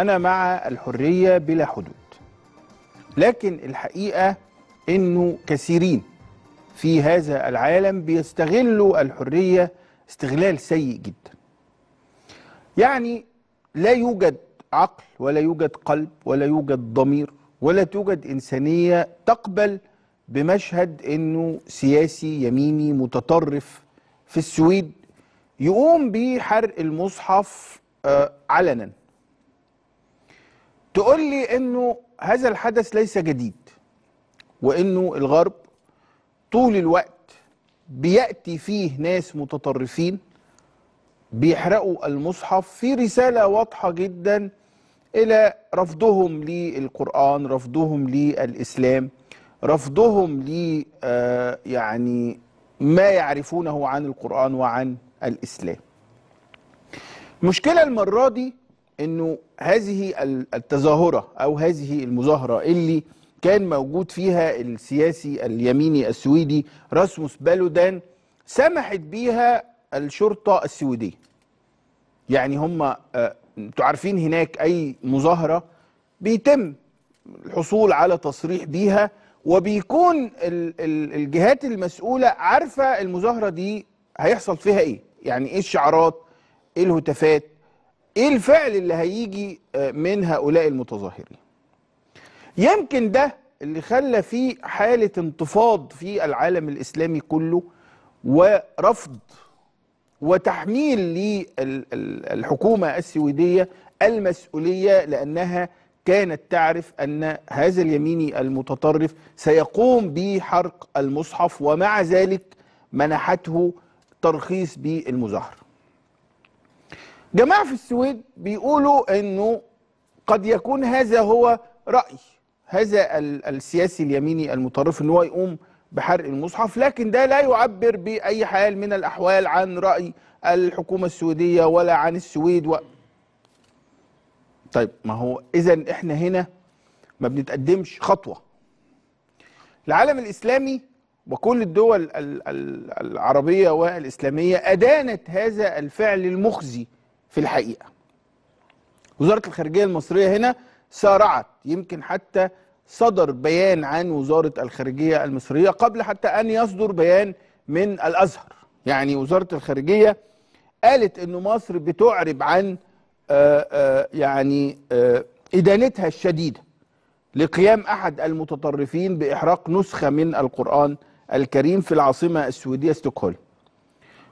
أنا مع الحرية بلا حدود لكن الحقيقة أنه كثيرين في هذا العالم بيستغلوا الحرية استغلال سيء جدا يعني لا يوجد عقل ولا يوجد قلب ولا يوجد ضمير ولا توجد إنسانية تقبل بمشهد أنه سياسي يميني متطرف في السويد يقوم بحرق المصحف آه، علنا تقول لي انه هذا الحدث ليس جديد وانه الغرب طول الوقت بياتي فيه ناس متطرفين بيحرقوا المصحف في رساله واضحه جدا الى رفضهم للقران رفضهم للاسلام رفضهم ل آه، يعني ما يعرفونه عن القران وعن الاسلام المشكله المره دي انه هذه التظاهره او هذه المظاهره اللي كان موجود فيها السياسي اليميني السويدي راسموس بالودان سمحت بيها الشرطه السويديه يعني هم آه، انتوا عارفين هناك اي مظاهره بيتم الحصول على تصريح بيها وبيكون الجهات المسؤوله عارفه المظاهره دي هيحصل فيها ايه يعني ايه الشعارات ايه الهتافات ايه الفعل اللي هيجي آه، من هؤلاء المتظاهرين يمكن ده اللي خلى في حالة انتفاض في العالم الإسلامي كله ورفض وتحميل للحكومة السويدية المسؤولية لأنها كانت تعرف أن هذا اليميني المتطرف سيقوم بحرق المصحف ومع ذلك منحته ترخيص بالمظاهره جماعة في السويد بيقولوا أنه قد يكون هذا هو رأي هذا السياسي اليميني المتطرف أنه يقوم بحرق المصحف لكن ده لا يعبر بأي حال من الأحوال عن رأي الحكومة السويدية ولا عن السويد و... طيب ما هو إذا إحنا هنا ما بنتقدمش خطوة العالم الإسلامي وكل الدول العربية والإسلامية أدانت هذا الفعل المخزي في الحقيقه وزاره الخارجيه المصريه هنا سارعت يمكن حتى صدر بيان عن وزاره الخارجيه المصريه قبل حتى ان يصدر بيان من الازهر يعني وزاره الخارجيه قالت ان مصر بتعرب عن آه، آه، يعني آه، ادانتها الشديده لقيام احد المتطرفين باحراق نسخه من القران الكريم في العاصمه السويديه ستوكهولم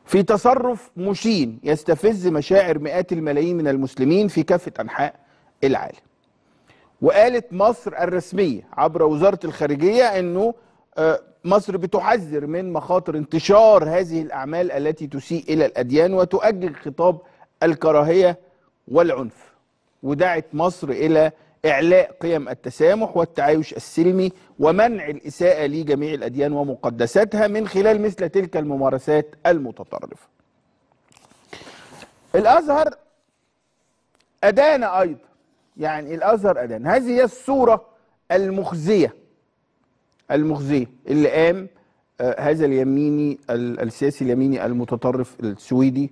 في تصرف مشين يستفز مشاعر مئات الملايين من المسلمين في كافة أنحاء العالم وقالت مصر الرسمية عبر وزارة الخارجية أنه آه، مصر بتحذر من مخاطر انتشار هذه الأعمال التي تسيء إلى الأديان وتؤجل خطاب الكراهية والعنف ودعت مصر إلى إعلاء قيم التسامح والتعايش السلمي ومنع الإساءة لجميع الأديان ومقدساتها من خلال مثل تلك الممارسات المتطرفة الأزهر أدان أيضا يعني الأزهر أدان هذه هي الصورة المخزية المخزية اللي قام آه، هذا اليميني السياسي اليميني المتطرف السويدي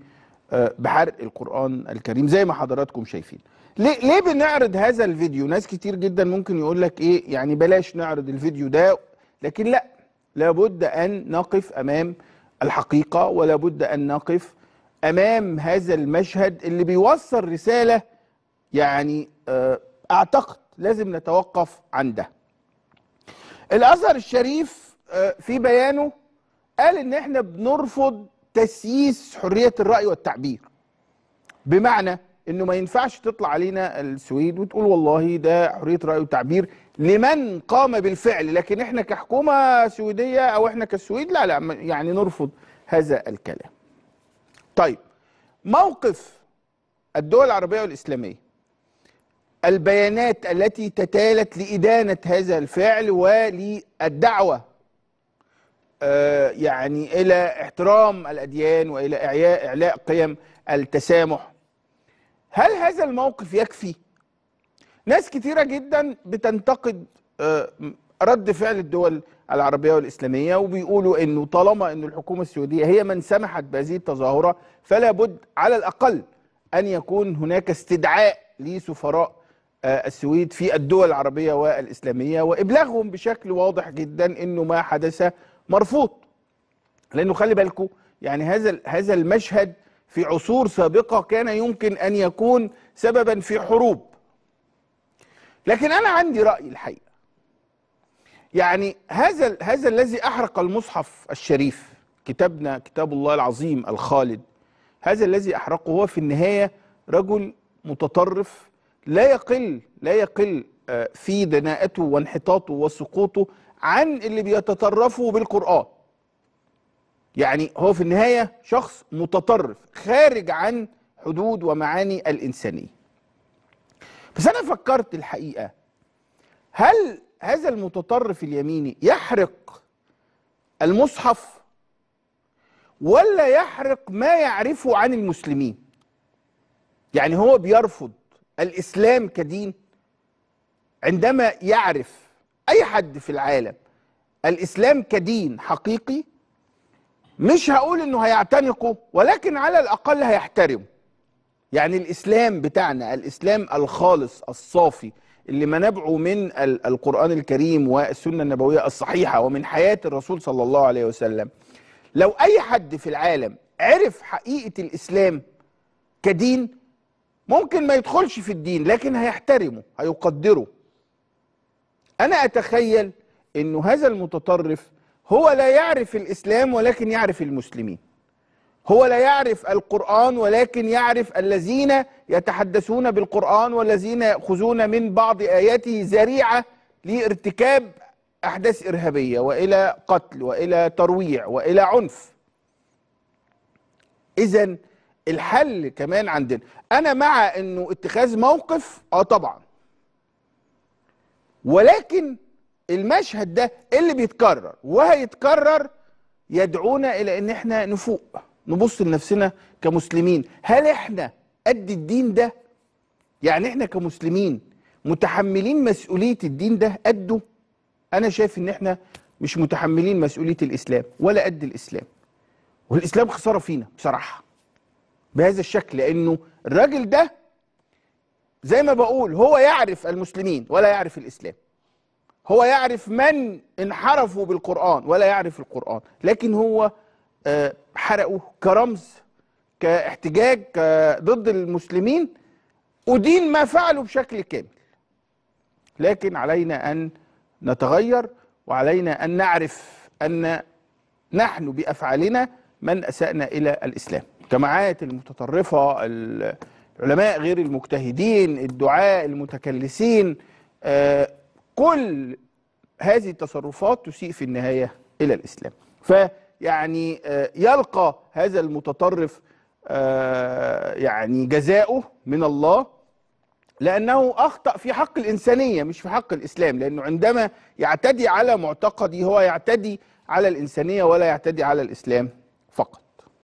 آه، بحرق القرآن الكريم زي ما حضراتكم شايفين ليه ليه بنعرض هذا الفيديو ناس كتير جدا ممكن يقول لك ايه يعني بلاش نعرض الفيديو ده لكن لا لابد ان نقف امام الحقيقه ولابد ان نقف امام هذا المشهد اللي بيوصل رساله يعني آه، اعتقد لازم نتوقف عندها الازهر الشريف آه، في بيانه قال ان احنا بنرفض تسييس حريه الراي والتعبير بمعنى انه ما ينفعش تطلع علينا السويد وتقول والله ده حريه راي وتعبير لمن قام بالفعل لكن احنا كحكومه سويديه او احنا كالسويد لا لا يعني نرفض هذا الكلام. طيب موقف الدول العربيه والاسلاميه البيانات التي تتالت لادانه هذا الفعل وللدعوه آه، يعني الى احترام الاديان والى اعلاء قيم التسامح هل هذا الموقف يكفي؟ ناس كتيرة جدا بتنتقد آه، رد فعل الدول العربية والإسلامية وبيقولوا أنه طالما أن الحكومة السعودية هي من سمحت بهذه التظاهرة فلا بد على الأقل أن يكون هناك استدعاء لسفراء آه، السويد في الدول العربية والإسلامية وإبلاغهم بشكل واضح جدا أنه ما حدث مرفوض لأنه خلي بالكم يعني هذا هذا المشهد في عصور سابقة كان يمكن أن يكون سببا في حروب لكن أنا عندي رأي الحقيقة يعني هذا هذا الذي أحرق المصحف الشريف كتابنا كتاب الله العظيم الخالد هذا الذي أحرقه هو في النهاية رجل متطرف لا يقل لا يقل آه، في دناءته وانحطاطه وسقوطه عن اللي بيتطرفوا بالقرآن يعني هو في النهاية شخص متطرف خارج عن حدود ومعاني الإنسانية بس أنا فكرت الحقيقة هل هذا المتطرف اليميني يحرق المصحف ولا يحرق ما يعرفه عن المسلمين يعني هو بيرفض الإسلام كدين عندما يعرف أي حد في العالم الإسلام كدين حقيقي مش هقول انه هيعتنقه ولكن على الاقل هيحترمه يعني الاسلام بتاعنا الاسلام الخالص الصافي اللي منابعه من القران الكريم والسنه النبويه الصحيحه ومن حياه الرسول صلى الله عليه وسلم لو اي حد في العالم عرف حقيقه الاسلام كدين ممكن ما يدخلش في الدين لكن هيحترمه هيقدره انا اتخيل انه هذا المتطرف هو لا يعرف الإسلام ولكن يعرف المسلمين هو لا يعرف القرآن ولكن يعرف الذين يتحدثون بالقرآن والذين يأخذون من بعض آياته ذريعة لارتكاب أحداث إرهابية وإلى قتل وإلى ترويع وإلى عنف إذا الحل كمان عندنا أنا مع أنه اتخاذ موقف آه طبعا ولكن المشهد ده اللي بيتكرر وهيتكرر يدعونا الى ان احنا نفوق نبص لنفسنا كمسلمين هل احنا قد الدين ده يعني احنا كمسلمين متحملين مسؤوليه الدين ده قده انا شايف ان احنا مش متحملين مسؤوليه الاسلام ولا قد الاسلام والاسلام خساره فينا بصراحه بهذا الشكل لانه الراجل ده زي ما بقول هو يعرف المسلمين ولا يعرف الاسلام هو يعرف من انحرفوا بالقرآن ولا يعرف القرآن لكن هو آه، حرقه كرمز كاحتجاج ضد المسلمين أدين ما فعلوا بشكل كامل لكن علينا أن نتغير وعلينا أن نعرف أن نحن بأفعالنا من أسأنا إلى الإسلام الجماعات المتطرفة العلماء غير المجتهدين الدعاء المتكلسين آه، كل هذه التصرفات تسيء في النهاية إلى الإسلام فيعني آه، يلقى هذا المتطرف آه، يعني جزاؤه من الله لأنه أخطأ في حق الإنسانية مش في حق الإسلام لأنه عندما يعتدي على معتقدي هو يعتدي على الإنسانية ولا يعتدي على الإسلام فقط